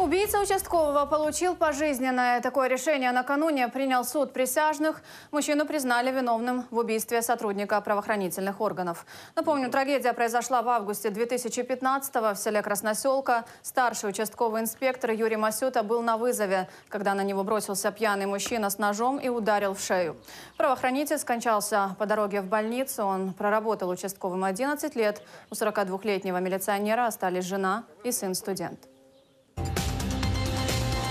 Убийца участкового получил пожизненное. Такое решение накануне принял суд присяжных. Мужчину признали виновным в убийстве сотрудника правоохранительных органов. Напомню, трагедия произошла в августе 2015-го в селе Красноселка. Старший участковый инспектор Юрий Масюта был на вызове, когда на него бросился пьяный мужчина с ножом и ударил в шею. Правоохранитель скончался по дороге в больницу. Он проработал участковым 11 лет. У 42-летнего милиционера остались жена и сын-студент.